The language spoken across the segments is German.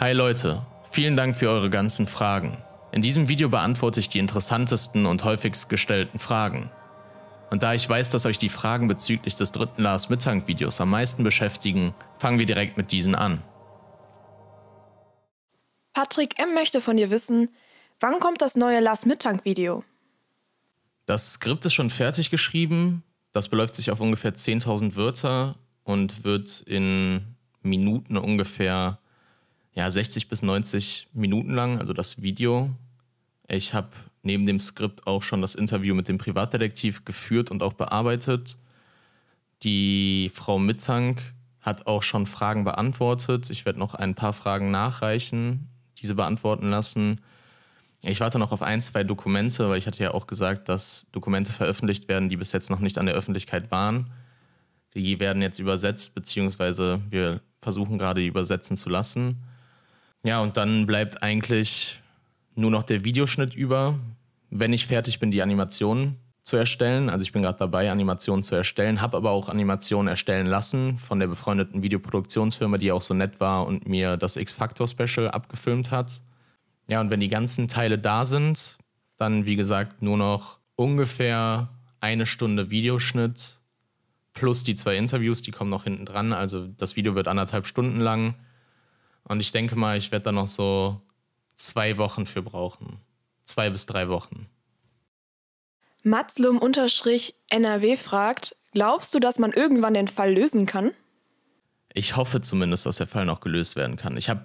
Hi Leute, vielen Dank für eure ganzen Fragen. In diesem Video beantworte ich die interessantesten und häufigst gestellten Fragen. Und da ich weiß, dass euch die Fragen bezüglich des dritten Lars Mittank Videos am meisten beschäftigen, fangen wir direkt mit diesen an. Patrick M. möchte von dir wissen, wann kommt das neue Lars Mittank Video? Das Skript ist schon fertig geschrieben, das beläuft sich auf ungefähr 10.000 Wörter und wird in Minuten ungefähr ja, 60 bis 90 Minuten lang, also das Video. Ich habe neben dem Skript auch schon das Interview mit dem Privatdetektiv geführt und auch bearbeitet. Die Frau Mittank hat auch schon Fragen beantwortet. Ich werde noch ein paar Fragen nachreichen, diese beantworten lassen. Ich warte noch auf ein, zwei Dokumente, weil ich hatte ja auch gesagt, dass Dokumente veröffentlicht werden, die bis jetzt noch nicht an der Öffentlichkeit waren. Die werden jetzt übersetzt, beziehungsweise wir versuchen gerade, die übersetzen zu lassen. Ja, und dann bleibt eigentlich nur noch der Videoschnitt über, wenn ich fertig bin, die Animationen zu erstellen. Also ich bin gerade dabei, Animationen zu erstellen, habe aber auch Animationen erstellen lassen von der befreundeten Videoproduktionsfirma, die auch so nett war und mir das X-Factor-Special abgefilmt hat. Ja, und wenn die ganzen Teile da sind, dann wie gesagt nur noch ungefähr eine Stunde Videoschnitt plus die zwei Interviews, die kommen noch hinten dran. Also das Video wird anderthalb Stunden lang. Und ich denke mal, ich werde da noch so zwei Wochen für brauchen. Zwei bis drei Wochen. Matzlum-NRW fragt, glaubst du, dass man irgendwann den Fall lösen kann? Ich hoffe zumindest, dass der Fall noch gelöst werden kann. Ich habe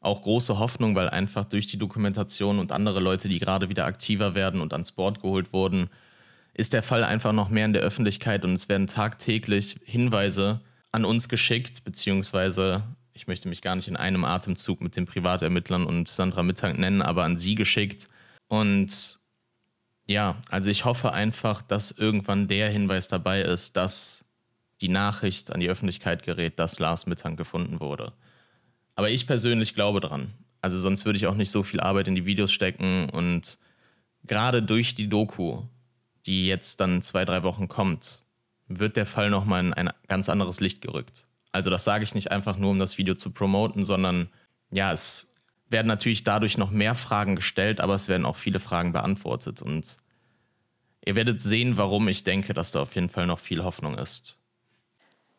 auch große Hoffnung, weil einfach durch die Dokumentation und andere Leute, die gerade wieder aktiver werden und ans Board geholt wurden, ist der Fall einfach noch mehr in der Öffentlichkeit und es werden tagtäglich Hinweise an uns geschickt, beziehungsweise ich möchte mich gar nicht in einem Atemzug mit den Privatermittlern und Sandra Mittag nennen, aber an sie geschickt. Und ja, also ich hoffe einfach, dass irgendwann der Hinweis dabei ist, dass die Nachricht an die Öffentlichkeit gerät, dass Lars Mittag gefunden wurde. Aber ich persönlich glaube dran. Also sonst würde ich auch nicht so viel Arbeit in die Videos stecken und gerade durch die Doku, die jetzt dann zwei, drei Wochen kommt, wird der Fall nochmal in ein ganz anderes Licht gerückt. Also das sage ich nicht einfach nur, um das Video zu promoten, sondern ja, es werden natürlich dadurch noch mehr Fragen gestellt, aber es werden auch viele Fragen beantwortet. Und ihr werdet sehen, warum ich denke, dass da auf jeden Fall noch viel Hoffnung ist.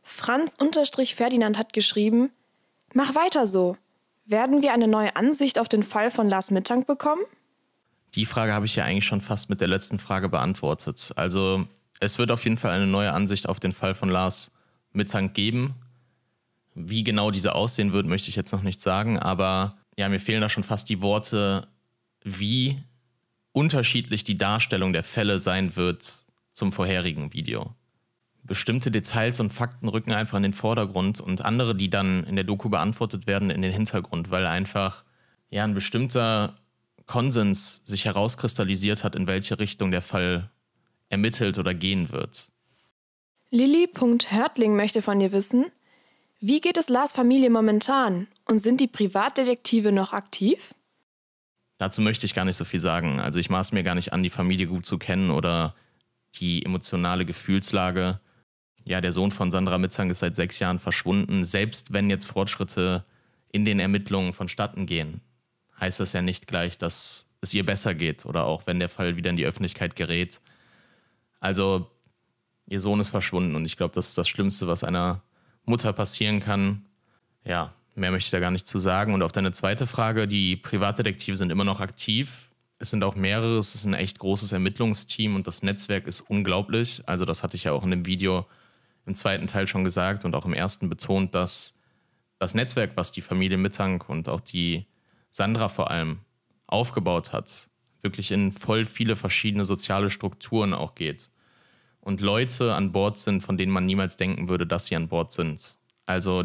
Franz-Ferdinand hat geschrieben, mach weiter so. Werden wir eine neue Ansicht auf den Fall von Lars Mittank bekommen? Die Frage habe ich ja eigentlich schon fast mit der letzten Frage beantwortet. Also es wird auf jeden Fall eine neue Ansicht auf den Fall von Lars Mittank geben. Wie genau diese aussehen wird, möchte ich jetzt noch nicht sagen, aber ja, mir fehlen da schon fast die Worte, wie unterschiedlich die Darstellung der Fälle sein wird zum vorherigen Video. Bestimmte Details und Fakten rücken einfach in den Vordergrund und andere, die dann in der Doku beantwortet werden, in den Hintergrund, weil einfach ja ein bestimmter Konsens sich herauskristallisiert hat, in welche Richtung der Fall ermittelt oder gehen wird. Lilly.Hörtling möchte von dir wissen, wie geht es Lars Familie momentan und sind die Privatdetektive noch aktiv? Dazu möchte ich gar nicht so viel sagen. Also ich maß mir gar nicht an, die Familie gut zu kennen oder die emotionale Gefühlslage. Ja, der Sohn von Sandra Mitzang ist seit sechs Jahren verschwunden. Selbst wenn jetzt Fortschritte in den Ermittlungen vonstatten gehen, heißt das ja nicht gleich, dass es ihr besser geht oder auch wenn der Fall wieder in die Öffentlichkeit gerät. Also ihr Sohn ist verschwunden und ich glaube, das ist das Schlimmste, was einer Mutter passieren kann. Ja, mehr möchte ich da gar nicht zu sagen. Und auf deine zweite Frage, die Privatdetektive sind immer noch aktiv. Es sind auch mehrere, es ist ein echt großes Ermittlungsteam und das Netzwerk ist unglaublich. Also das hatte ich ja auch in dem Video im zweiten Teil schon gesagt und auch im ersten betont, dass das Netzwerk, was die Familie Mittank und auch die Sandra vor allem aufgebaut hat, wirklich in voll viele verschiedene soziale Strukturen auch geht und Leute an Bord sind, von denen man niemals denken würde, dass sie an Bord sind. Also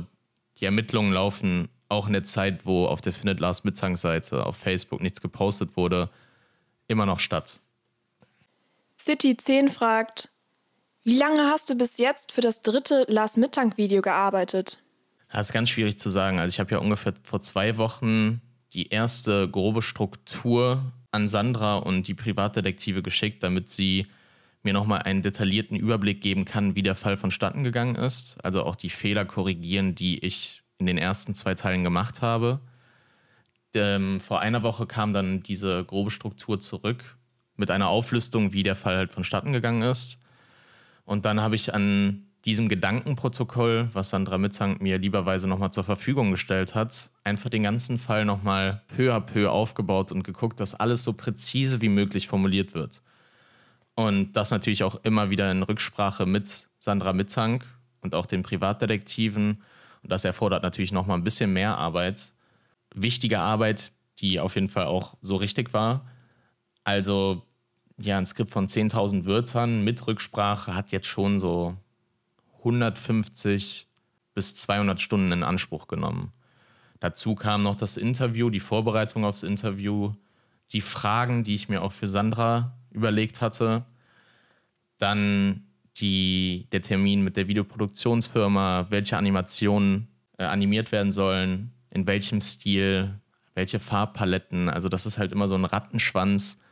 die Ermittlungen laufen auch in der Zeit, wo auf der Findet Lars Mitzang Seite auf Facebook nichts gepostet wurde, immer noch statt. City 10 fragt, wie lange hast du bis jetzt für das dritte Lars Mittank Video gearbeitet? Das ist ganz schwierig zu sagen. Also ich habe ja ungefähr vor zwei Wochen die erste grobe Struktur an Sandra und die Privatdetektive geschickt, damit sie mir nochmal einen detaillierten Überblick geben kann, wie der Fall vonstatten gegangen ist. Also auch die Fehler korrigieren, die ich in den ersten zwei Teilen gemacht habe. Ähm, vor einer Woche kam dann diese grobe Struktur zurück mit einer Auflistung, wie der Fall halt vonstatten gegangen ist. Und dann habe ich an diesem Gedankenprotokoll, was Sandra Mitzang mir lieberweise nochmal zur Verfügung gestellt hat, einfach den ganzen Fall nochmal peu à peu aufgebaut und geguckt, dass alles so präzise wie möglich formuliert wird. Und das natürlich auch immer wieder in Rücksprache mit Sandra Mittank und auch den Privatdetektiven. Und das erfordert natürlich nochmal ein bisschen mehr Arbeit. Wichtige Arbeit, die auf jeden Fall auch so richtig war. Also ja, ein Skript von 10.000 Wörtern mit Rücksprache hat jetzt schon so 150 bis 200 Stunden in Anspruch genommen. Dazu kam noch das Interview, die Vorbereitung aufs Interview, die Fragen, die ich mir auch für Sandra überlegt hatte. Dann die, der Termin mit der Videoproduktionsfirma, welche Animationen äh, animiert werden sollen, in welchem Stil, welche Farbpaletten. Also das ist halt immer so ein Rattenschwanz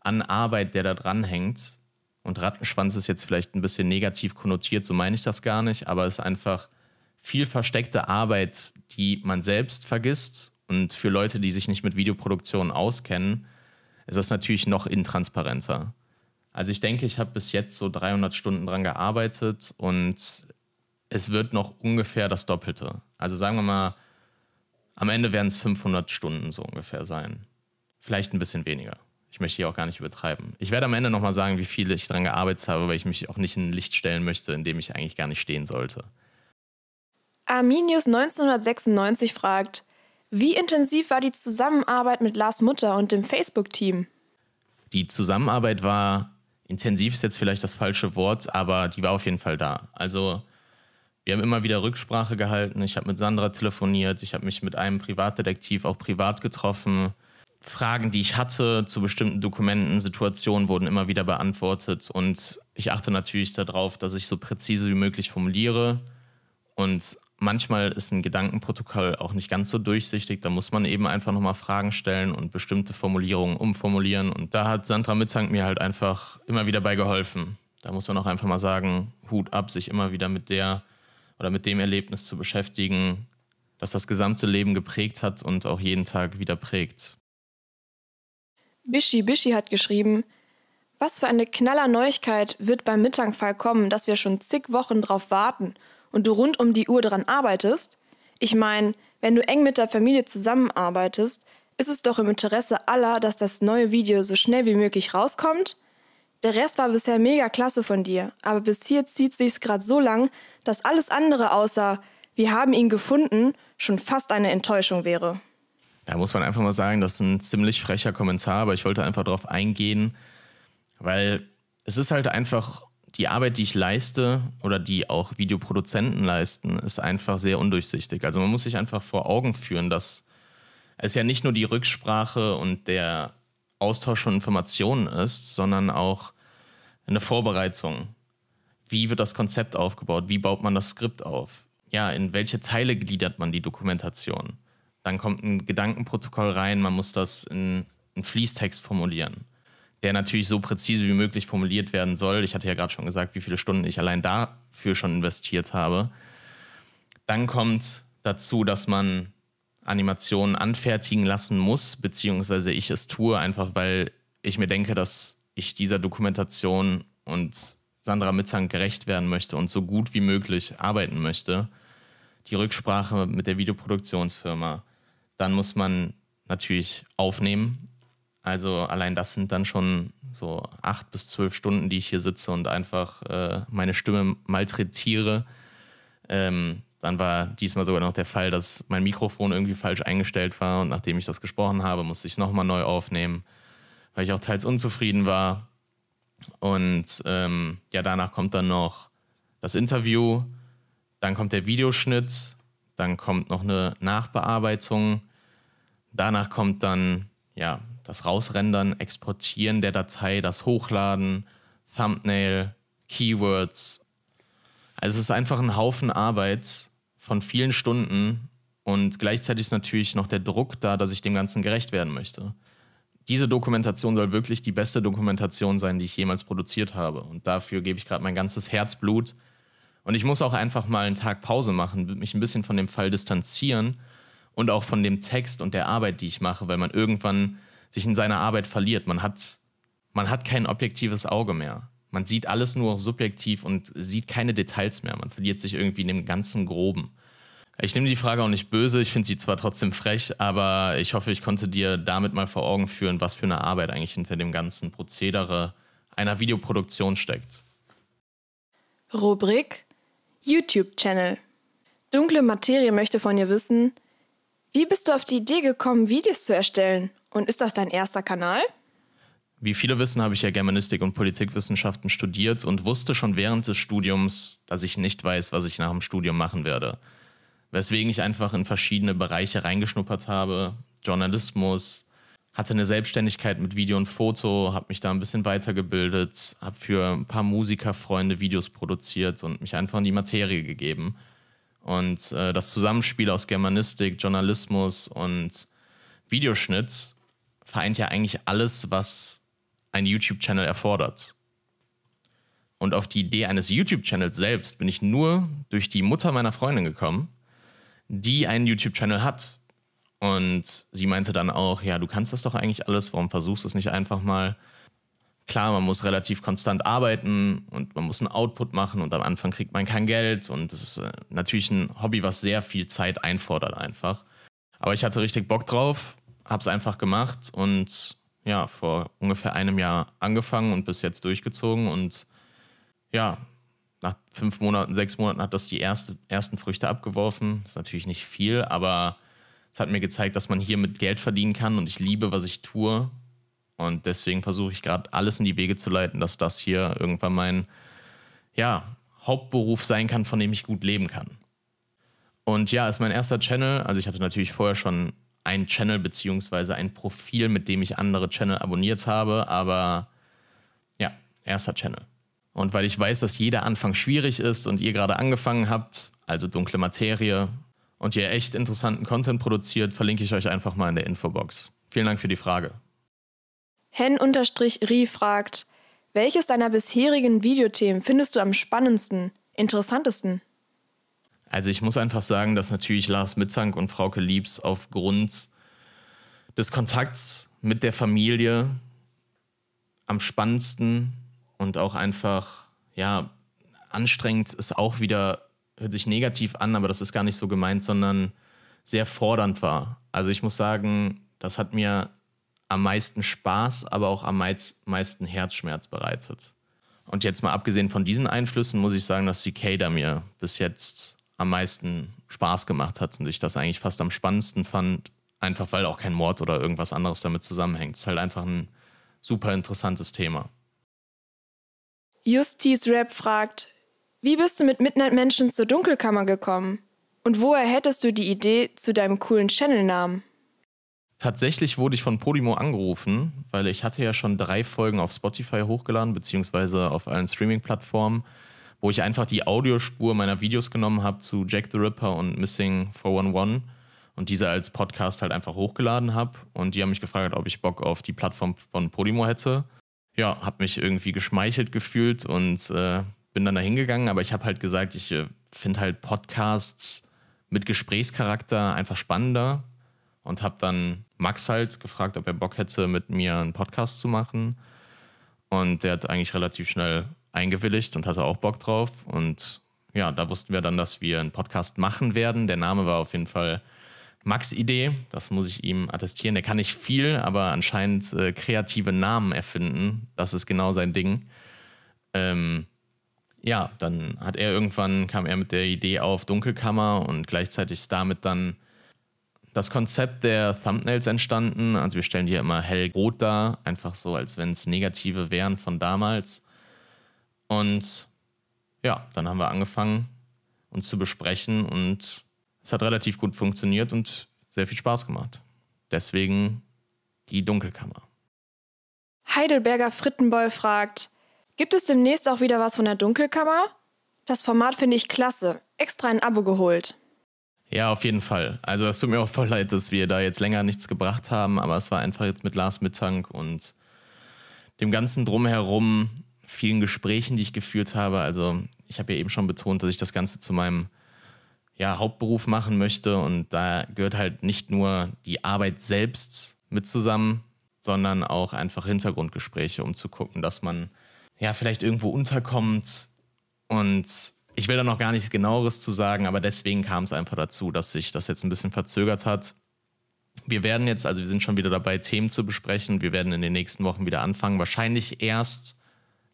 an Arbeit, der da dranhängt. Und Rattenschwanz ist jetzt vielleicht ein bisschen negativ konnotiert, so meine ich das gar nicht, aber es ist einfach viel versteckte Arbeit, die man selbst vergisst. Und für Leute, die sich nicht mit Videoproduktion auskennen, ist es natürlich noch intransparenter. Also ich denke, ich habe bis jetzt so 300 Stunden dran gearbeitet und es wird noch ungefähr das Doppelte. Also sagen wir mal, am Ende werden es 500 Stunden so ungefähr sein. Vielleicht ein bisschen weniger. Ich möchte hier auch gar nicht übertreiben. Ich werde am Ende nochmal sagen, wie viel ich dran gearbeitet habe, weil ich mich auch nicht in ein Licht stellen möchte, in dem ich eigentlich gar nicht stehen sollte. Arminius 1996 fragt, wie intensiv war die Zusammenarbeit mit Lars Mutter und dem Facebook-Team? Die Zusammenarbeit war intensiv ist jetzt vielleicht das falsche Wort, aber die war auf jeden Fall da. Also wir haben immer wieder Rücksprache gehalten. Ich habe mit Sandra telefoniert, ich habe mich mit einem Privatdetektiv auch privat getroffen. Fragen, die ich hatte zu bestimmten Dokumenten, Situationen wurden immer wieder beantwortet und ich achte natürlich darauf, dass ich so präzise wie möglich formuliere und manchmal ist ein Gedankenprotokoll auch nicht ganz so durchsichtig. Da muss man eben einfach nochmal Fragen stellen und bestimmte Formulierungen umformulieren. Und da hat Sandra Mitzank mir halt einfach immer wieder bei geholfen. Da muss man auch einfach mal sagen, Hut ab, sich immer wieder mit der oder mit dem Erlebnis zu beschäftigen, das das gesamte Leben geprägt hat und auch jeden Tag wieder prägt. Bishi Bishi hat geschrieben, was für eine knaller Neuigkeit wird beim Mittagfall kommen, dass wir schon zig Wochen drauf warten – und du rund um die Uhr daran arbeitest, ich meine, wenn du eng mit der Familie zusammenarbeitest, ist es doch im Interesse aller, dass das neue Video so schnell wie möglich rauskommt. Der Rest war bisher mega klasse von dir, aber bis hier zieht sich's gerade so lang, dass alles andere außer wir haben ihn gefunden schon fast eine Enttäuschung wäre. Da muss man einfach mal sagen, das ist ein ziemlich frecher Kommentar, aber ich wollte einfach darauf eingehen, weil es ist halt einfach die Arbeit, die ich leiste oder die auch Videoproduzenten leisten, ist einfach sehr undurchsichtig. Also man muss sich einfach vor Augen führen, dass es ja nicht nur die Rücksprache und der Austausch von Informationen ist, sondern auch eine Vorbereitung. Wie wird das Konzept aufgebaut? Wie baut man das Skript auf? Ja, in welche Teile gliedert man die Dokumentation? Dann kommt ein Gedankenprotokoll rein, man muss das in, einen Fließtext formulieren der natürlich so präzise wie möglich formuliert werden soll. Ich hatte ja gerade schon gesagt, wie viele Stunden ich allein dafür schon investiert habe. Dann kommt dazu, dass man Animationen anfertigen lassen muss, beziehungsweise ich es tue, einfach weil ich mir denke, dass ich dieser Dokumentation und Sandra Mitzang gerecht werden möchte und so gut wie möglich arbeiten möchte. Die Rücksprache mit der Videoproduktionsfirma. Dann muss man natürlich aufnehmen also allein das sind dann schon so acht bis zwölf Stunden, die ich hier sitze und einfach äh, meine Stimme malträtiere. Ähm, dann war diesmal sogar noch der Fall, dass mein Mikrofon irgendwie falsch eingestellt war und nachdem ich das gesprochen habe, musste ich es nochmal neu aufnehmen, weil ich auch teils unzufrieden war. Und ähm, ja, danach kommt dann noch das Interview, dann kommt der Videoschnitt, dann kommt noch eine Nachbearbeitung, danach kommt dann ja das Rausrendern, Exportieren der Datei, das Hochladen, Thumbnail, Keywords. Also es ist einfach ein Haufen Arbeit von vielen Stunden und gleichzeitig ist natürlich noch der Druck da, dass ich dem Ganzen gerecht werden möchte. Diese Dokumentation soll wirklich die beste Dokumentation sein, die ich jemals produziert habe. Und dafür gebe ich gerade mein ganzes Herzblut. Und ich muss auch einfach mal einen Tag Pause machen, mich ein bisschen von dem Fall distanzieren und auch von dem Text und der Arbeit, die ich mache, weil man irgendwann sich in seiner Arbeit verliert. Man hat, man hat kein objektives Auge mehr. Man sieht alles nur subjektiv und sieht keine Details mehr. Man verliert sich irgendwie in dem ganzen Groben. Ich nehme die Frage auch nicht böse, ich finde sie zwar trotzdem frech, aber ich hoffe, ich konnte dir damit mal vor Augen führen, was für eine Arbeit eigentlich hinter dem ganzen Prozedere einer Videoproduktion steckt. Rubrik YouTube-Channel. Dunkle Materie möchte von dir wissen, wie bist du auf die Idee gekommen, Videos zu erstellen und ist das dein erster Kanal? Wie viele wissen, habe ich ja Germanistik und Politikwissenschaften studiert und wusste schon während des Studiums, dass ich nicht weiß, was ich nach dem Studium machen werde. Weswegen ich einfach in verschiedene Bereiche reingeschnuppert habe. Journalismus, hatte eine Selbstständigkeit mit Video und Foto, habe mich da ein bisschen weitergebildet, habe für ein paar Musikerfreunde Videos produziert und mich einfach in die Materie gegeben. Und äh, das Zusammenspiel aus Germanistik, Journalismus und Videoschnitt vereint ja eigentlich alles, was ein YouTube-Channel erfordert. Und auf die Idee eines YouTube-Channels selbst bin ich nur durch die Mutter meiner Freundin gekommen, die einen YouTube-Channel hat. Und sie meinte dann auch, ja, du kannst das doch eigentlich alles, warum versuchst du es nicht einfach mal? Klar, man muss relativ konstant arbeiten und man muss einen Output machen und am Anfang kriegt man kein Geld und das ist äh, natürlich ein Hobby, was sehr viel Zeit einfordert einfach. Aber ich hatte richtig Bock drauf habe es einfach gemacht und ja, vor ungefähr einem Jahr angefangen und bis jetzt durchgezogen. Und ja, nach fünf Monaten, sechs Monaten hat das die erste, ersten Früchte abgeworfen. Das ist natürlich nicht viel, aber es hat mir gezeigt, dass man hier mit Geld verdienen kann und ich liebe, was ich tue. Und deswegen versuche ich gerade alles in die Wege zu leiten, dass das hier irgendwann mein ja, Hauptberuf sein kann, von dem ich gut leben kann. Und ja, ist mein erster Channel. Also ich hatte natürlich vorher schon ein Channel beziehungsweise ein Profil, mit dem ich andere Channel abonniert habe, aber ja, erster Channel. Und weil ich weiß, dass jeder Anfang schwierig ist und ihr gerade angefangen habt, also dunkle Materie, und ihr echt interessanten Content produziert, verlinke ich euch einfach mal in der Infobox. Vielen Dank für die Frage. Hen-Ri fragt, welches deiner bisherigen Videothemen findest du am spannendsten, interessantesten? Also ich muss einfach sagen, dass natürlich Lars Mitzank und Frauke Liebs aufgrund des Kontakts mit der Familie am spannendsten und auch einfach, ja, anstrengend ist auch wieder, hört sich negativ an, aber das ist gar nicht so gemeint, sondern sehr fordernd war. Also ich muss sagen, das hat mir am meisten Spaß, aber auch am meisten Herzschmerz bereitet. Und jetzt mal abgesehen von diesen Einflüssen muss ich sagen, dass die Kader mir bis jetzt am meisten Spaß gemacht hat und ich das eigentlich fast am spannendsten fand, einfach weil auch kein Mord oder irgendwas anderes damit zusammenhängt. Es ist halt einfach ein super interessantes Thema. Justice Rap fragt, wie bist du mit Midnight Mansions zur Dunkelkammer gekommen? Und woher hättest du die Idee zu deinem coolen Channelnamen? Tatsächlich wurde ich von Podimo angerufen, weil ich hatte ja schon drei Folgen auf Spotify hochgeladen, beziehungsweise auf allen Streaming-Plattformen. plattformen wo ich einfach die Audiospur meiner Videos genommen habe zu Jack the Ripper und Missing 411 und diese als Podcast halt einfach hochgeladen habe. Und die haben mich gefragt, ob ich Bock auf die Plattform von Podimo hätte. Ja, habe mich irgendwie geschmeichelt gefühlt und äh, bin dann da hingegangen. Aber ich habe halt gesagt, ich äh, finde halt Podcasts mit Gesprächscharakter einfach spannender und habe dann Max halt gefragt, ob er Bock hätte, mit mir einen Podcast zu machen. Und der hat eigentlich relativ schnell eingewilligt und hatte auch Bock drauf. Und ja, da wussten wir dann, dass wir einen Podcast machen werden. Der Name war auf jeden Fall Max Idee. Das muss ich ihm attestieren. Der kann nicht viel, aber anscheinend äh, kreative Namen erfinden. Das ist genau sein Ding. Ähm, ja, dann hat er irgendwann, kam er mit der Idee auf Dunkelkammer und gleichzeitig ist damit dann das Konzept der Thumbnails entstanden. Also wir stellen die ja immer hellrot dar, einfach so, als wenn es negative wären von damals. Und ja, dann haben wir angefangen, uns zu besprechen und es hat relativ gut funktioniert und sehr viel Spaß gemacht. Deswegen die Dunkelkammer. Heidelberger Frittenboy fragt, gibt es demnächst auch wieder was von der Dunkelkammer? Das Format finde ich klasse. Extra ein Abo geholt. Ja, auf jeden Fall. Also es tut mir auch voll leid, dass wir da jetzt länger nichts gebracht haben, aber es war einfach jetzt mit Lars Mittank und dem ganzen drumherum vielen Gesprächen, die ich geführt habe. Also ich habe ja eben schon betont, dass ich das Ganze zu meinem ja, Hauptberuf machen möchte. Und da gehört halt nicht nur die Arbeit selbst mit zusammen, sondern auch einfach Hintergrundgespräche, um zu gucken, dass man ja vielleicht irgendwo unterkommt. Und ich will da noch gar nichts genaueres zu sagen, aber deswegen kam es einfach dazu, dass sich das jetzt ein bisschen verzögert hat. Wir werden jetzt, also wir sind schon wieder dabei, Themen zu besprechen. Wir werden in den nächsten Wochen wieder anfangen. Wahrscheinlich erst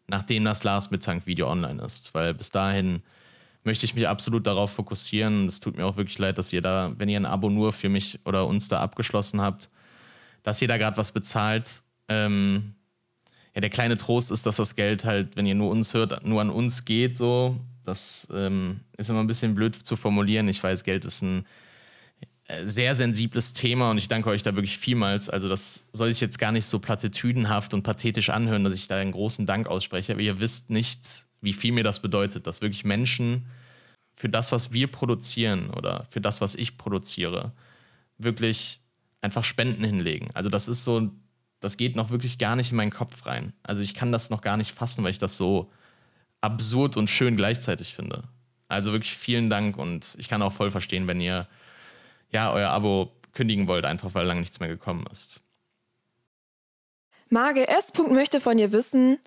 nachdem das Lars Mittank Video online ist, weil bis dahin möchte ich mich absolut darauf fokussieren. Es tut mir auch wirklich leid, dass ihr da, wenn ihr ein Abo nur für mich oder uns da abgeschlossen habt, dass ihr da gerade was bezahlt. Ähm, ja, der kleine Trost ist, dass das Geld halt, wenn ihr nur uns hört, nur an uns geht, so. Das ähm, ist immer ein bisschen blöd zu formulieren. Ich weiß, Geld ist ein äh, sehr sensibles Thema und ich danke euch da wirklich vielmals. Also das soll sich jetzt gar nicht so platitüdenhaft und pathetisch anhören, dass ich da einen großen Dank ausspreche. Aber ihr wisst nicht, wie viel mir das bedeutet, dass wirklich Menschen für das, was wir produzieren oder für das, was ich produziere, wirklich einfach Spenden hinlegen. Also das ist so, das geht noch wirklich gar nicht in meinen Kopf rein. Also ich kann das noch gar nicht fassen, weil ich das so absurd und schön gleichzeitig finde. Also wirklich vielen Dank und ich kann auch voll verstehen, wenn ihr ja, euer Abo kündigen wollt, einfach weil lange nichts mehr gekommen ist. Marge S. möchte von dir wissen,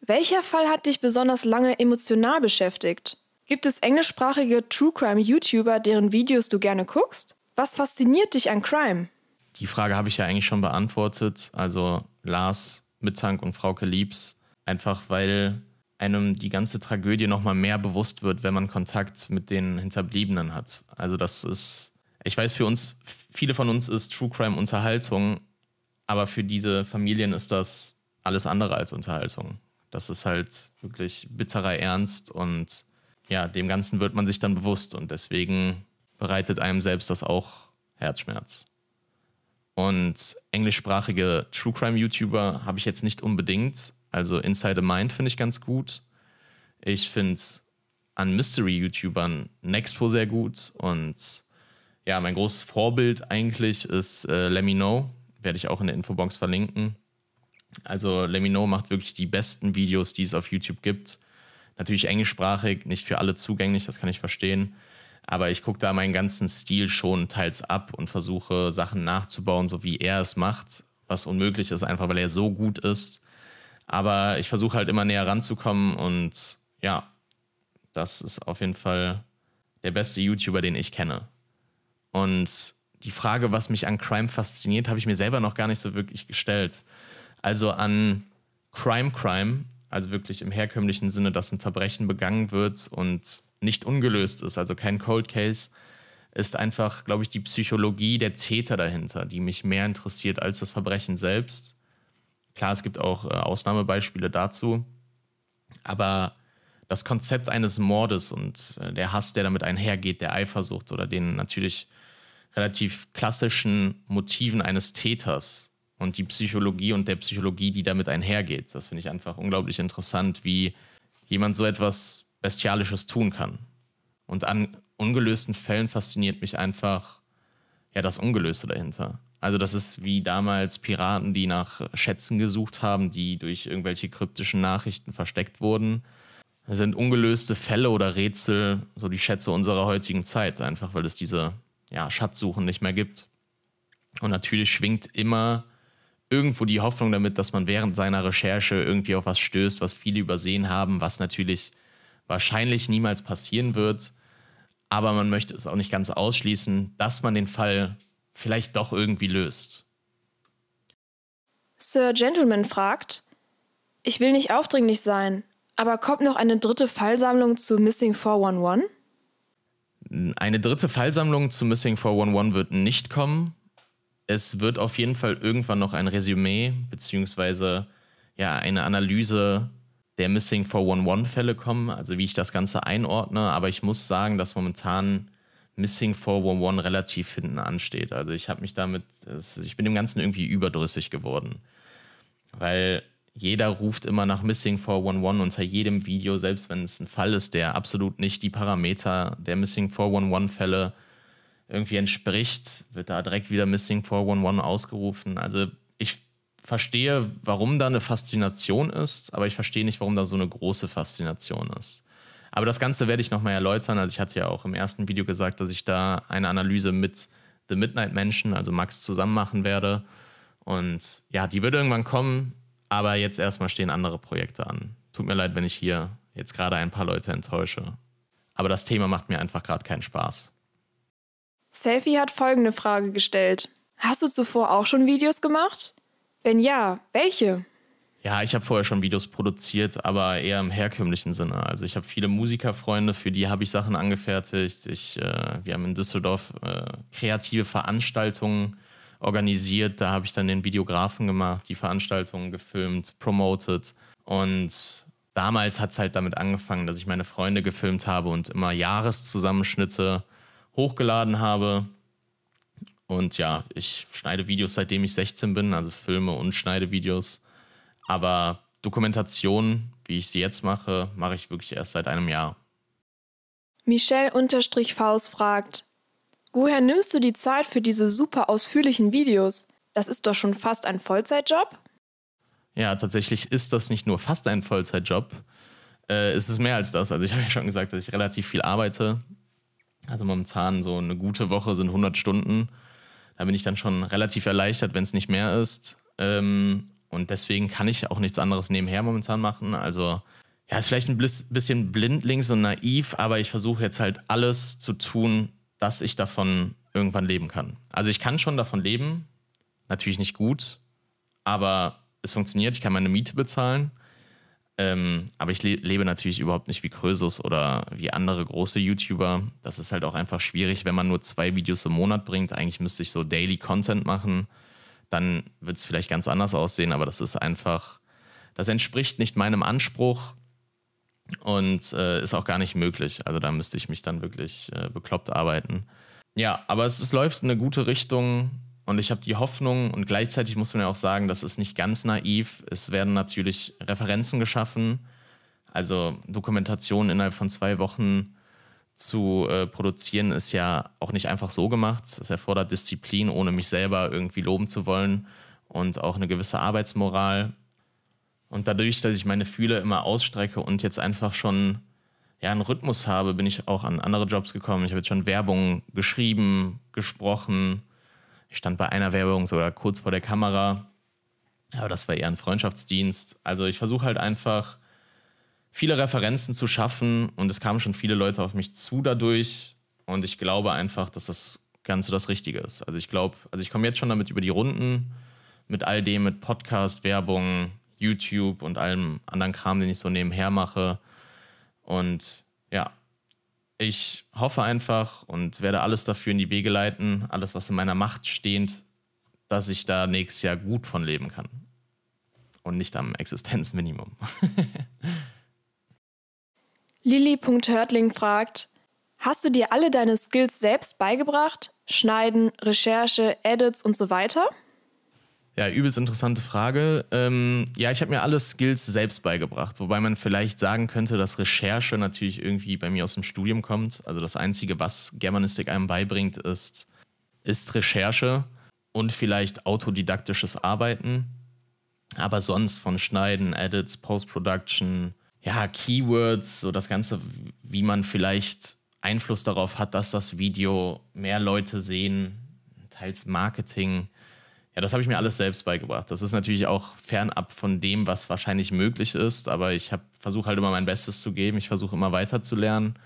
welcher Fall hat dich besonders lange emotional beschäftigt? Gibt es englischsprachige True Crime YouTuber, deren Videos du gerne guckst? Was fasziniert dich an Crime? Die Frage habe ich ja eigentlich schon beantwortet. Also Lars Mitzank und Frau Liebs. Einfach weil einem die ganze Tragödie nochmal mehr bewusst wird, wenn man Kontakt mit den Hinterbliebenen hat. Also das ist ich weiß, für uns, viele von uns ist True Crime Unterhaltung, aber für diese Familien ist das alles andere als Unterhaltung. Das ist halt wirklich bitterer Ernst und ja, dem Ganzen wird man sich dann bewusst und deswegen bereitet einem selbst das auch Herzschmerz. Und englischsprachige True Crime YouTuber habe ich jetzt nicht unbedingt. Also Inside the Mind finde ich ganz gut. Ich finde an Mystery YouTubern Nexpo sehr gut und ja, mein großes Vorbild eigentlich ist äh, Know. Werde ich auch in der Infobox verlinken. Also Let Me Know macht wirklich die besten Videos, die es auf YouTube gibt. Natürlich englischsprachig, nicht für alle zugänglich, das kann ich verstehen. Aber ich gucke da meinen ganzen Stil schon teils ab und versuche Sachen nachzubauen, so wie er es macht. Was unmöglich ist, einfach weil er so gut ist. Aber ich versuche halt immer näher ranzukommen und ja, das ist auf jeden Fall der beste YouTuber, den ich kenne. Und die Frage, was mich an Crime fasziniert, habe ich mir selber noch gar nicht so wirklich gestellt. Also an Crime Crime, also wirklich im herkömmlichen Sinne, dass ein Verbrechen begangen wird und nicht ungelöst ist, also kein Cold Case, ist einfach, glaube ich, die Psychologie der Täter dahinter, die mich mehr interessiert als das Verbrechen selbst. Klar, es gibt auch äh, Ausnahmebeispiele dazu, aber das Konzept eines Mordes und äh, der Hass, der damit einhergeht, der Eifersucht oder den natürlich relativ klassischen Motiven eines Täters und die Psychologie und der Psychologie, die damit einhergeht. Das finde ich einfach unglaublich interessant, wie jemand so etwas Bestialisches tun kann. Und an ungelösten Fällen fasziniert mich einfach ja das Ungelöste dahinter. Also das ist wie damals Piraten, die nach Schätzen gesucht haben, die durch irgendwelche kryptischen Nachrichten versteckt wurden. Das sind ungelöste Fälle oder Rätsel, so die Schätze unserer heutigen Zeit, einfach weil es diese ja, Schatzsuchen nicht mehr gibt. Und natürlich schwingt immer irgendwo die Hoffnung damit, dass man während seiner Recherche irgendwie auf was stößt, was viele übersehen haben, was natürlich wahrscheinlich niemals passieren wird. Aber man möchte es auch nicht ganz ausschließen, dass man den Fall vielleicht doch irgendwie löst. Sir Gentleman fragt, ich will nicht aufdringlich sein, aber kommt noch eine dritte Fallsammlung zu Missing 411? Eine dritte Fallsammlung zu Missing 411 wird nicht kommen. Es wird auf jeden Fall irgendwann noch ein Resümee beziehungsweise ja eine Analyse der Missing 411-Fälle kommen, also wie ich das Ganze einordne. Aber ich muss sagen, dass momentan Missing 411 relativ hinten ansteht. Also ich habe mich damit, ich bin dem Ganzen irgendwie überdrüssig geworden, weil jeder ruft immer nach Missing 411 unter jedem Video, selbst wenn es ein Fall ist, der absolut nicht die Parameter der Missing 411-Fälle irgendwie entspricht, wird da direkt wieder Missing 411 ausgerufen. Also ich verstehe, warum da eine Faszination ist, aber ich verstehe nicht, warum da so eine große Faszination ist. Aber das Ganze werde ich nochmal erläutern. Also ich hatte ja auch im ersten Video gesagt, dass ich da eine Analyse mit The Midnight Menschen, also Max, zusammen machen werde. Und ja, die wird irgendwann kommen aber jetzt erstmal stehen andere Projekte an. Tut mir leid, wenn ich hier jetzt gerade ein paar Leute enttäusche. Aber das Thema macht mir einfach gerade keinen Spaß. Selfie hat folgende Frage gestellt. Hast du zuvor auch schon Videos gemacht? Wenn ja, welche? Ja, ich habe vorher schon Videos produziert, aber eher im herkömmlichen Sinne. Also ich habe viele Musikerfreunde, für die habe ich Sachen angefertigt. Ich, äh, wir haben in Düsseldorf äh, kreative Veranstaltungen organisiert. Da habe ich dann den Videografen gemacht, die Veranstaltungen gefilmt, promoted. Und damals hat es halt damit angefangen, dass ich meine Freunde gefilmt habe und immer Jahreszusammenschnitte hochgeladen habe. Und ja, ich schneide Videos, seitdem ich 16 bin, also Filme und schneide Videos. Aber Dokumentation, wie ich sie jetzt mache, mache ich wirklich erst seit einem Jahr. Michelle Faust fragt, Woher nimmst du die Zeit für diese super ausführlichen Videos? Das ist doch schon fast ein Vollzeitjob? Ja, tatsächlich ist das nicht nur fast ein Vollzeitjob. Äh, es ist mehr als das. Also ich habe ja schon gesagt, dass ich relativ viel arbeite. Also momentan so eine gute Woche sind 100 Stunden. Da bin ich dann schon relativ erleichtert, wenn es nicht mehr ist. Ähm, und deswegen kann ich auch nichts anderes nebenher momentan machen. Also ja, ist vielleicht ein bisschen blindlings und naiv, aber ich versuche jetzt halt alles zu tun, dass ich davon irgendwann leben kann. Also ich kann schon davon leben, natürlich nicht gut, aber es funktioniert, ich kann meine Miete bezahlen. Ähm, aber ich le lebe natürlich überhaupt nicht wie Krösus oder wie andere große YouTuber. Das ist halt auch einfach schwierig, wenn man nur zwei Videos im Monat bringt. Eigentlich müsste ich so Daily Content machen. Dann wird es vielleicht ganz anders aussehen, aber das ist einfach, das entspricht nicht meinem Anspruch. Und äh, ist auch gar nicht möglich. Also da müsste ich mich dann wirklich äh, bekloppt arbeiten. Ja, aber es, es läuft in eine gute Richtung und ich habe die Hoffnung und gleichzeitig muss man ja auch sagen, das ist nicht ganz naiv. Es werden natürlich Referenzen geschaffen, also Dokumentationen innerhalb von zwei Wochen zu äh, produzieren ist ja auch nicht einfach so gemacht. Es erfordert Disziplin, ohne mich selber irgendwie loben zu wollen und auch eine gewisse Arbeitsmoral. Und dadurch, dass ich meine Fühler immer ausstrecke und jetzt einfach schon ja, einen Rhythmus habe, bin ich auch an andere Jobs gekommen. Ich habe jetzt schon Werbung geschrieben, gesprochen. Ich stand bei einer Werbung sogar kurz vor der Kamera. Aber das war eher ein Freundschaftsdienst. Also ich versuche halt einfach viele Referenzen zu schaffen und es kamen schon viele Leute auf mich zu dadurch. Und ich glaube einfach, dass das Ganze das Richtige ist. Also ich glaube, also ich komme jetzt schon damit über die Runden, mit all dem, mit Podcast, Werbung, YouTube und allem anderen Kram, den ich so nebenher mache. Und ja, ich hoffe einfach und werde alles dafür in die Wege leiten, alles, was in meiner Macht steht, dass ich da nächstes Jahr gut von leben kann. Und nicht am Existenzminimum. Lilly.Hörtling fragt, hast du dir alle deine Skills selbst beigebracht? Schneiden, Recherche, Edits und so weiter? Ja, übelst interessante Frage. Ähm, ja, ich habe mir alle Skills selbst beigebracht, wobei man vielleicht sagen könnte, dass Recherche natürlich irgendwie bei mir aus dem Studium kommt. Also das Einzige, was Germanistik einem beibringt, ist, ist Recherche und vielleicht autodidaktisches Arbeiten. Aber sonst von Schneiden, Edits, Post-Production, ja, Keywords, so das Ganze, wie man vielleicht Einfluss darauf hat, dass das Video mehr Leute sehen, teils Marketing ja, das habe ich mir alles selbst beigebracht. Das ist natürlich auch fernab von dem, was wahrscheinlich möglich ist, aber ich versuche halt immer mein Bestes zu geben. Ich versuche immer weiter zu lernen.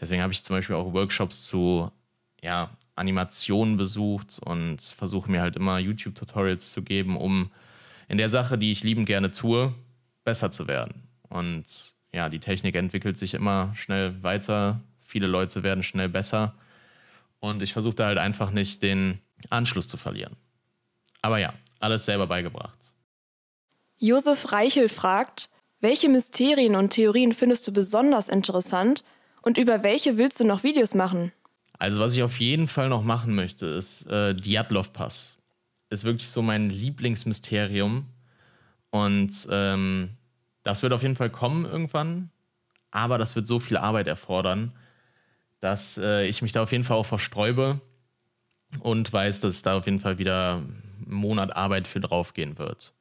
Deswegen habe ich zum Beispiel auch Workshops zu ja, Animationen besucht und versuche mir halt immer YouTube-Tutorials zu geben, um in der Sache, die ich liebend gerne tue, besser zu werden. Und ja, die Technik entwickelt sich immer schnell weiter. Viele Leute werden schnell besser. Und ich versuche da halt einfach nicht den Anschluss zu verlieren. Aber ja, alles selber beigebracht. Josef Reichel fragt, welche Mysterien und Theorien findest du besonders interessant und über welche willst du noch Videos machen? Also was ich auf jeden Fall noch machen möchte, ist äh, Diatlov-Pass. Ist wirklich so mein Lieblingsmysterium. Und ähm, das wird auf jeden Fall kommen irgendwann, aber das wird so viel Arbeit erfordern, dass äh, ich mich da auf jeden Fall auch versträube und weiß, dass es da auf jeden Fall wieder Monat Arbeit für draufgehen wird.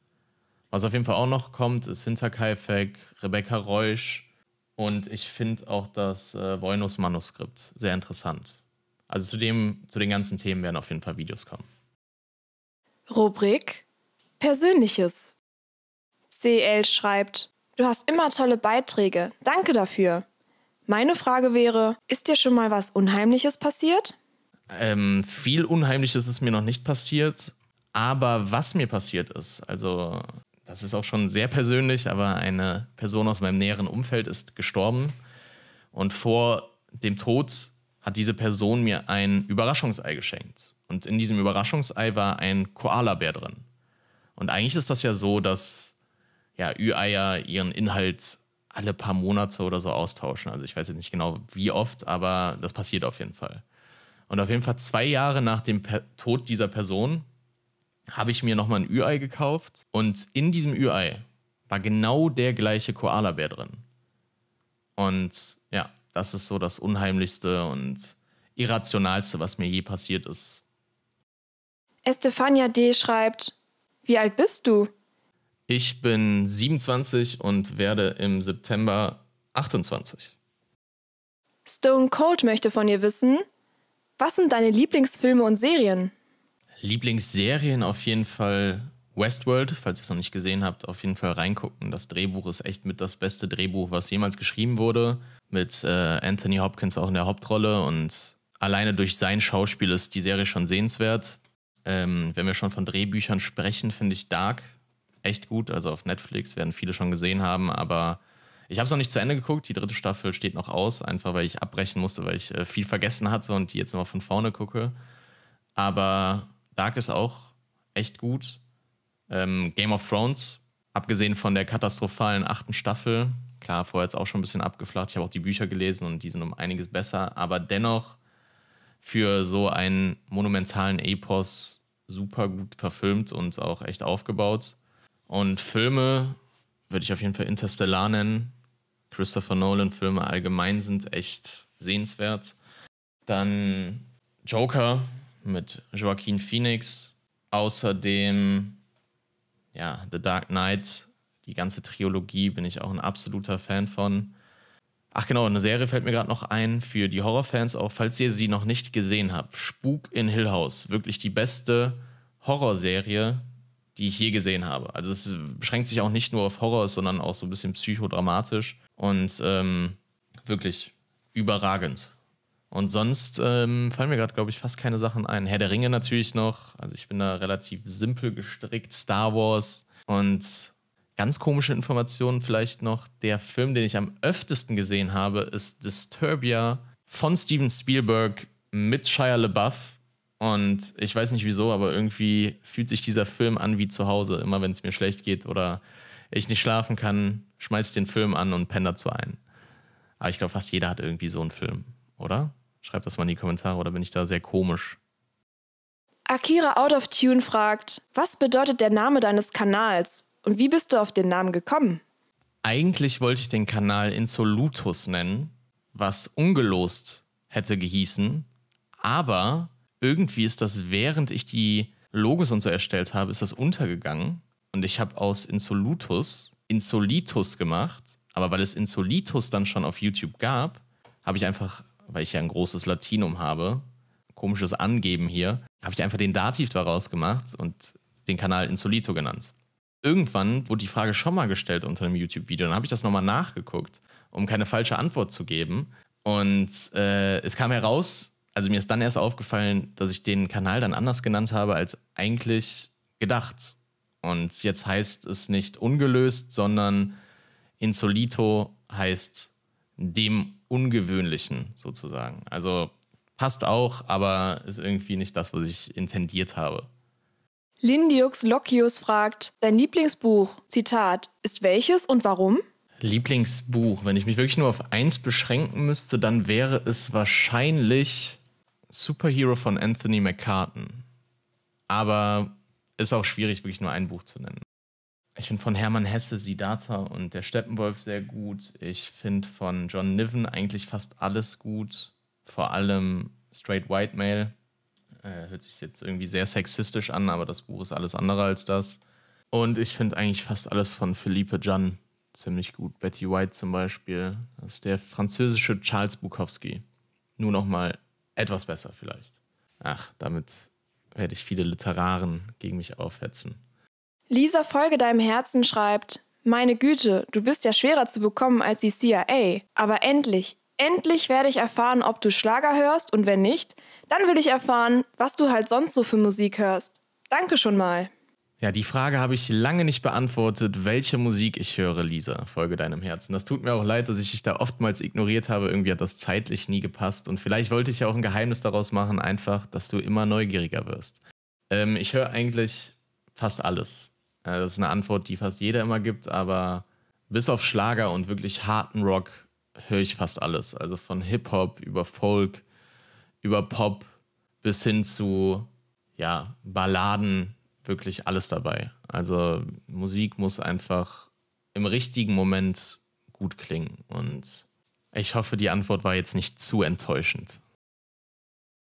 Was auf jeden Fall auch noch kommt, ist Hinterkaifeck, Rebecca Reusch und ich finde auch das äh, Voynus-Manuskript sehr interessant. Also zu, dem, zu den ganzen Themen werden auf jeden Fall Videos kommen. Rubrik Persönliches. CL schreibt, du hast immer tolle Beiträge. Danke dafür. Meine Frage wäre, ist dir schon mal was Unheimliches passiert? Ähm, viel Unheimliches ist mir noch nicht passiert. Aber was mir passiert ist, also das ist auch schon sehr persönlich, aber eine Person aus meinem näheren Umfeld ist gestorben. Und vor dem Tod hat diese Person mir ein Überraschungsei geschenkt. Und in diesem Überraschungsei war ein Koalabär drin. Und eigentlich ist das ja so, dass ja, Ü-Eier ihren Inhalt alle paar Monate oder so austauschen. Also ich weiß jetzt nicht genau wie oft, aber das passiert auf jeden Fall. Und auf jeden Fall zwei Jahre nach dem Tod dieser Person habe ich mir nochmal ein Ü-Ei gekauft und in diesem Ü-Ei war genau der gleiche Koala-Bär drin. Und ja, das ist so das Unheimlichste und Irrationalste, was mir je passiert ist. Estefania D. schreibt, wie alt bist du? Ich bin 27 und werde im September 28. Stone Cold möchte von dir wissen, was sind deine Lieblingsfilme und Serien? Lieblingsserien auf jeden Fall Westworld, falls ihr es noch nicht gesehen habt, auf jeden Fall reingucken. Das Drehbuch ist echt mit das beste Drehbuch, was jemals geschrieben wurde. Mit äh, Anthony Hopkins auch in der Hauptrolle und alleine durch sein Schauspiel ist die Serie schon sehenswert. Ähm, wenn wir schon von Drehbüchern sprechen, finde ich Dark echt gut. Also auf Netflix werden viele schon gesehen haben, aber ich habe es noch nicht zu Ende geguckt. Die dritte Staffel steht noch aus, einfach weil ich abbrechen musste, weil ich äh, viel vergessen hatte und die jetzt nochmal von vorne gucke. Aber Dark ist auch echt gut. Ähm, Game of Thrones, abgesehen von der katastrophalen achten Staffel, klar, vorher jetzt auch schon ein bisschen abgeflacht. Ich habe auch die Bücher gelesen und die sind um einiges besser, aber dennoch für so einen monumentalen Epos super gut verfilmt und auch echt aufgebaut. Und Filme würde ich auf jeden Fall Interstellar nennen. Christopher Nolan-Filme allgemein sind echt sehenswert. Dann Joker mit Joaquin Phoenix. Außerdem, ja, The Dark Knight, die ganze Trilogie bin ich auch ein absoluter Fan von. Ach genau, eine Serie fällt mir gerade noch ein für die Horrorfans auch, falls ihr sie noch nicht gesehen habt. Spuk in Hill House, wirklich die beste Horrorserie, die ich je gesehen habe. Also es beschränkt sich auch nicht nur auf Horror, sondern auch so ein bisschen psychodramatisch und ähm, wirklich überragend. Und sonst ähm, fallen mir gerade, glaube ich, fast keine Sachen ein. Herr der Ringe natürlich noch. Also ich bin da relativ simpel gestrickt. Star Wars und ganz komische Informationen vielleicht noch. Der Film, den ich am öftesten gesehen habe, ist Disturbia von Steven Spielberg mit Shia LaBeouf. Und ich weiß nicht wieso, aber irgendwie fühlt sich dieser Film an wie zu Hause. Immer wenn es mir schlecht geht oder ich nicht schlafen kann, schmeiß ich den Film an und penne dazu ein. Aber ich glaube, fast jeder hat irgendwie so einen Film, oder? Schreibt das mal in die Kommentare oder bin ich da sehr komisch? Akira Out of Tune fragt, was bedeutet der Name deines Kanals und wie bist du auf den Namen gekommen? Eigentlich wollte ich den Kanal Insolutus nennen, was ungelost hätte gehießen, aber irgendwie ist das, während ich die Logos und so erstellt habe, ist das untergegangen und ich habe aus Insolutus Insolitus gemacht, aber weil es Insolitus dann schon auf YouTube gab, habe ich einfach weil ich ja ein großes Latinum habe, komisches Angeben hier, habe ich einfach den Dativ daraus gemacht und den Kanal Insolito genannt. Irgendwann wurde die Frage schon mal gestellt unter einem YouTube-Video. Dann habe ich das nochmal nachgeguckt, um keine falsche Antwort zu geben. Und äh, es kam heraus, also mir ist dann erst aufgefallen, dass ich den Kanal dann anders genannt habe als eigentlich gedacht. Und jetzt heißt es nicht ungelöst, sondern Insolito heißt dem Ungewöhnlichen sozusagen. Also passt auch, aber ist irgendwie nicht das, was ich intendiert habe. Lindiux Lockius fragt, dein Lieblingsbuch, Zitat, ist welches und warum? Lieblingsbuch, wenn ich mich wirklich nur auf eins beschränken müsste, dann wäre es wahrscheinlich Superhero von Anthony McCartan. Aber ist auch schwierig, wirklich nur ein Buch zu nennen. Ich finde von Hermann Hesse Siddhartha und der Steppenwolf sehr gut. Ich finde von John Niven eigentlich fast alles gut. Vor allem Straight White Male. Äh, hört sich jetzt irgendwie sehr sexistisch an, aber das Buch ist alles andere als das. Und ich finde eigentlich fast alles von Philippe Jeanne ziemlich gut. Betty White zum Beispiel. Das ist der französische Charles Bukowski. Nur noch mal etwas besser vielleicht. Ach, damit werde ich viele Literaren gegen mich aufhetzen. Lisa Folge deinem Herzen schreibt, meine Güte, du bist ja schwerer zu bekommen als die CIA. Aber endlich, endlich werde ich erfahren, ob du Schlager hörst und wenn nicht, dann will ich erfahren, was du halt sonst so für Musik hörst. Danke schon mal. Ja, die Frage habe ich lange nicht beantwortet, welche Musik ich höre, Lisa. Folge deinem Herzen. Das tut mir auch leid, dass ich dich da oftmals ignoriert habe. Irgendwie hat das zeitlich nie gepasst. Und vielleicht wollte ich ja auch ein Geheimnis daraus machen, einfach, dass du immer neugieriger wirst. Ähm, ich höre eigentlich fast alles. Äh, das ist eine Antwort, die fast jeder immer gibt, aber bis auf Schlager und wirklich harten Rock höre ich fast alles. Also von Hip-Hop über Folk, über Pop bis hin zu ja, Balladen, wirklich alles dabei. Also Musik muss einfach im richtigen Moment gut klingen. Und ich hoffe, die Antwort war jetzt nicht zu enttäuschend.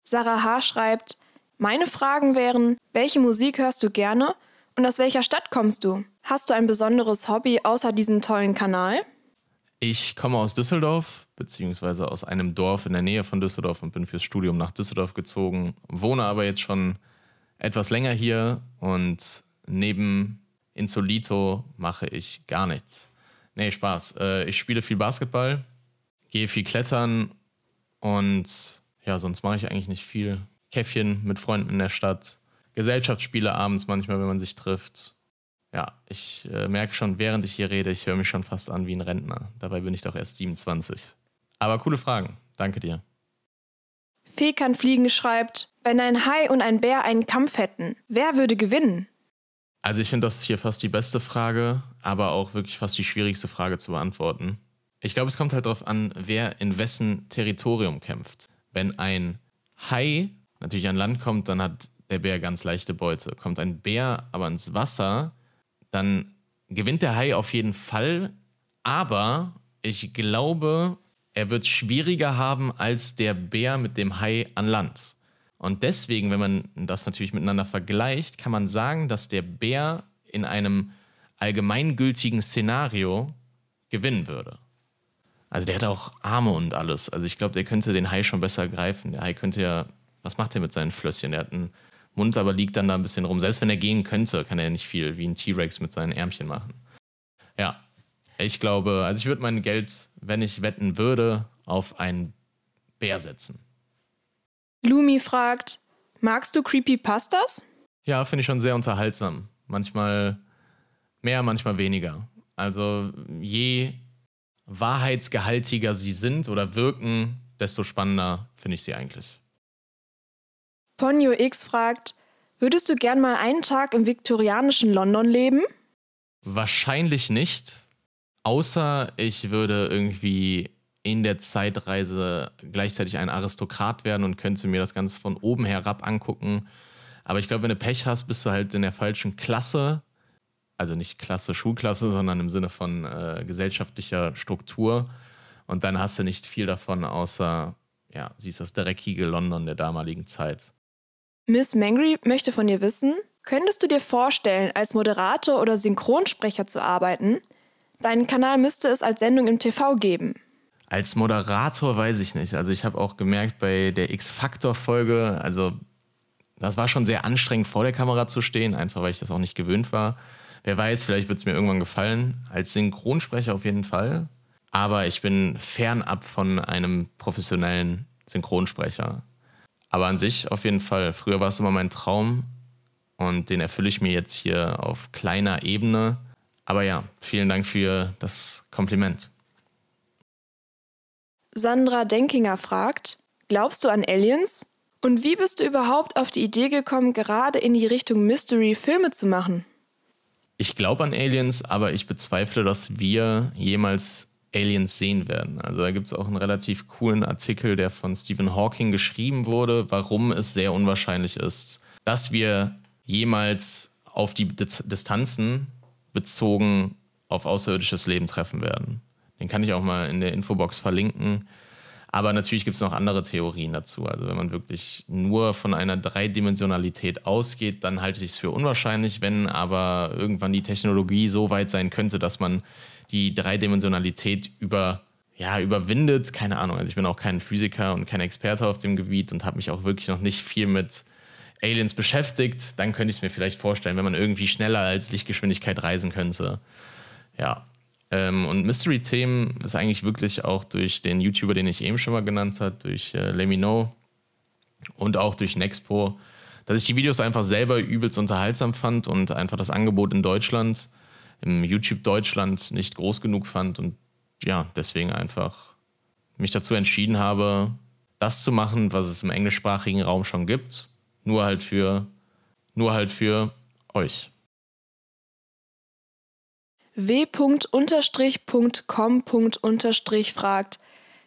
Sarah H. schreibt, meine Fragen wären, welche Musik hörst du gerne und aus welcher Stadt kommst du? Hast du ein besonderes Hobby außer diesem tollen Kanal? Ich komme aus Düsseldorf, beziehungsweise aus einem Dorf in der Nähe von Düsseldorf und bin fürs Studium nach Düsseldorf gezogen, wohne aber jetzt schon etwas länger hier und neben Insolito mache ich gar nichts. Nee, Spaß. Äh, ich spiele viel Basketball, gehe viel klettern und ja, sonst mache ich eigentlich nicht viel. Käffchen mit Freunden in der Stadt, Gesellschaftsspiele abends manchmal, wenn man sich trifft. Ja, ich äh, merke schon, während ich hier rede, ich höre mich schon fast an wie ein Rentner. Dabei bin ich doch erst 27. Aber coole Fragen. Danke dir. Fee kann fliegen schreibt, wenn ein Hai und ein Bär einen Kampf hätten, wer würde gewinnen? Also ich finde das hier fast die beste Frage, aber auch wirklich fast die schwierigste Frage zu beantworten. Ich glaube, es kommt halt darauf an, wer in wessen Territorium kämpft. Wenn ein Hai natürlich an Land kommt, dann hat der Bär ganz leichte Beute. Kommt ein Bär aber ins Wasser, dann gewinnt der Hai auf jeden Fall, aber ich glaube, er wird schwieriger haben als der Bär mit dem Hai an Land. Und deswegen, wenn man das natürlich miteinander vergleicht, kann man sagen, dass der Bär in einem allgemeingültigen Szenario gewinnen würde. Also der hat auch Arme und alles. Also ich glaube, der könnte den Hai schon besser greifen. Der Hai könnte ja, was macht er mit seinen Flösschen? Der hat einen Mund aber liegt dann da ein bisschen rum. Selbst wenn er gehen könnte, kann er ja nicht viel wie ein T-Rex mit seinen Ärmchen machen. Ja, ich glaube, also ich würde mein Geld, wenn ich wetten würde, auf einen Bär setzen. Lumi fragt, magst du Creepypastas? Ja, finde ich schon sehr unterhaltsam. Manchmal mehr, manchmal weniger. Also je wahrheitsgehaltiger sie sind oder wirken, desto spannender finde ich sie eigentlich. Ponyo X fragt, würdest du gern mal einen Tag im viktorianischen London leben? Wahrscheinlich nicht. Außer ich würde irgendwie in der Zeitreise gleichzeitig ein Aristokrat werden und könnte mir das Ganze von oben herab angucken. Aber ich glaube, wenn du Pech hast, bist du halt in der falschen Klasse. Also nicht Klasse, Schulklasse, sondern im Sinne von äh, gesellschaftlicher Struktur. Und dann hast du nicht viel davon, außer, ja, siehst das dreckige London der damaligen Zeit. Miss Mangry möchte von dir wissen, könntest du dir vorstellen, als Moderator oder Synchronsprecher zu arbeiten? Deinen Kanal müsste es als Sendung im TV geben. Als Moderator weiß ich nicht. Also ich habe auch gemerkt bei der X-Factor-Folge, also das war schon sehr anstrengend, vor der Kamera zu stehen, einfach weil ich das auch nicht gewöhnt war. Wer weiß, vielleicht wird es mir irgendwann gefallen. Als Synchronsprecher auf jeden Fall. Aber ich bin fernab von einem professionellen Synchronsprecher. Aber an sich auf jeden Fall. Früher war es immer mein Traum und den erfülle ich mir jetzt hier auf kleiner Ebene. Aber ja, vielen Dank für das Kompliment. Sandra Denkinger fragt, glaubst du an Aliens? Und wie bist du überhaupt auf die Idee gekommen, gerade in die Richtung Mystery Filme zu machen? Ich glaube an Aliens, aber ich bezweifle, dass wir jemals Aliens sehen werden. Also da gibt es auch einen relativ coolen Artikel, der von Stephen Hawking geschrieben wurde, warum es sehr unwahrscheinlich ist, dass wir jemals auf die Distanzen bezogen auf außerirdisches Leben treffen werden. Den kann ich auch mal in der Infobox verlinken. Aber natürlich gibt es noch andere Theorien dazu. Also wenn man wirklich nur von einer Dreidimensionalität ausgeht, dann halte ich es für unwahrscheinlich, wenn aber irgendwann die Technologie so weit sein könnte, dass man die Dreidimensionalität über, ja, überwindet. Keine Ahnung. Also ich bin auch kein Physiker und kein Experte auf dem Gebiet und habe mich auch wirklich noch nicht viel mit Aliens beschäftigt. Dann könnte ich es mir vielleicht vorstellen, wenn man irgendwie schneller als Lichtgeschwindigkeit reisen könnte. Ja. Ähm, und Mystery-Themen ist eigentlich wirklich auch durch den YouTuber, den ich eben schon mal genannt habe, durch äh, Let Me Know und auch durch Nexpo, dass ich die Videos einfach selber übelst unterhaltsam fand und einfach das Angebot in Deutschland im YouTube Deutschland nicht groß genug fand und ja, deswegen einfach mich dazu entschieden habe, das zu machen, was es im englischsprachigen Raum schon gibt, nur halt für nur halt für euch. w.com.unterstrich fragt: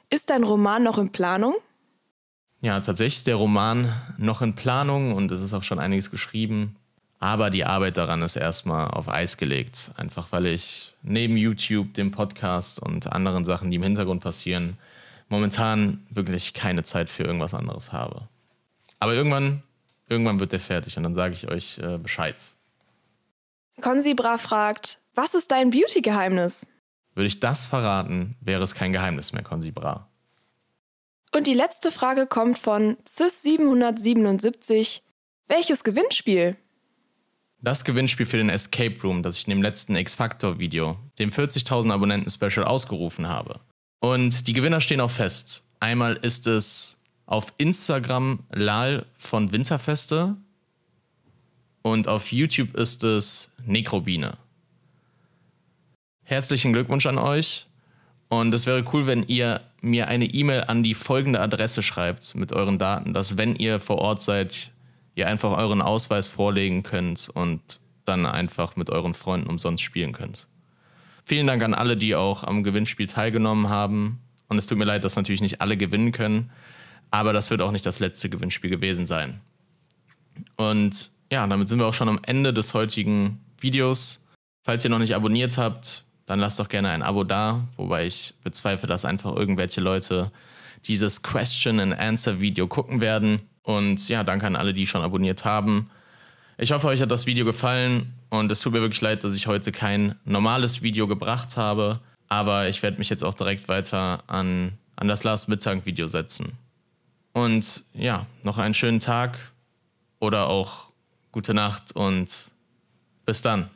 Ist dein Roman noch in Planung? Ja, tatsächlich ist der Roman noch in Planung und es ist auch schon einiges geschrieben. Aber die Arbeit daran ist erstmal auf Eis gelegt. Einfach weil ich neben YouTube, dem Podcast und anderen Sachen, die im Hintergrund passieren, momentan wirklich keine Zeit für irgendwas anderes habe. Aber irgendwann, irgendwann wird der fertig und dann sage ich euch äh, Bescheid. Consibra fragt, was ist dein Beauty-Geheimnis? Würde ich das verraten, wäre es kein Geheimnis mehr, Consibra. Und die letzte Frage kommt von Cis777. Welches Gewinnspiel? Das Gewinnspiel für den Escape Room, das ich in dem letzten X-Factor-Video, dem 40.000 Abonnenten-Special, ausgerufen habe. Und die Gewinner stehen auch fest. Einmal ist es auf Instagram Lal von Winterfeste und auf YouTube ist es Necrobine. Herzlichen Glückwunsch an euch und es wäre cool, wenn ihr mir eine E-Mail an die folgende Adresse schreibt mit euren Daten, dass wenn ihr vor Ort seid, ihr einfach euren Ausweis vorlegen könnt und dann einfach mit euren Freunden umsonst spielen könnt. Vielen Dank an alle, die auch am Gewinnspiel teilgenommen haben. Und es tut mir leid, dass natürlich nicht alle gewinnen können, aber das wird auch nicht das letzte Gewinnspiel gewesen sein. Und ja, damit sind wir auch schon am Ende des heutigen Videos. Falls ihr noch nicht abonniert habt, dann lasst doch gerne ein Abo da, wobei ich bezweifle, dass einfach irgendwelche Leute dieses Question and Answer Video gucken werden. Und ja, danke an alle, die schon abonniert haben. Ich hoffe, euch hat das Video gefallen und es tut mir wirklich leid, dass ich heute kein normales Video gebracht habe, aber ich werde mich jetzt auch direkt weiter an, an das Last Mittag Video setzen. Und ja, noch einen schönen Tag oder auch gute Nacht und bis dann.